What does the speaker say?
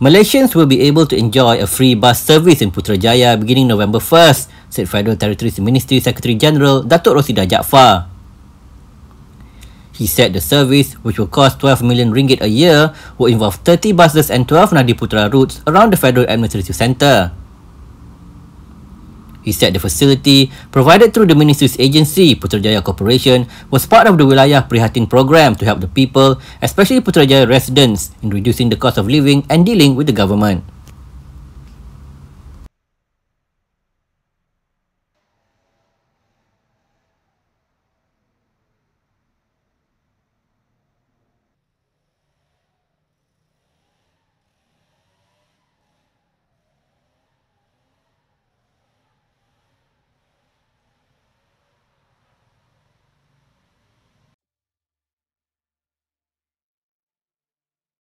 Malaysians will be able to enjoy a free bus service in Putrajaya beginning November 1st, said Federal Territories Ministry Secretary General Datuk Rosida Jaafar. He said the service, which will cost 12 million ringgit a year, will involve 30 buses and 12 Nadiputra routes around the Federal Administrative Centre. He said the facility, provided through the ministry's agency, Putrajaya Corporation, was part of the Wilayah Prihatin program to help the people, especially Putrajaya residents, in reducing the cost of living and dealing with the government.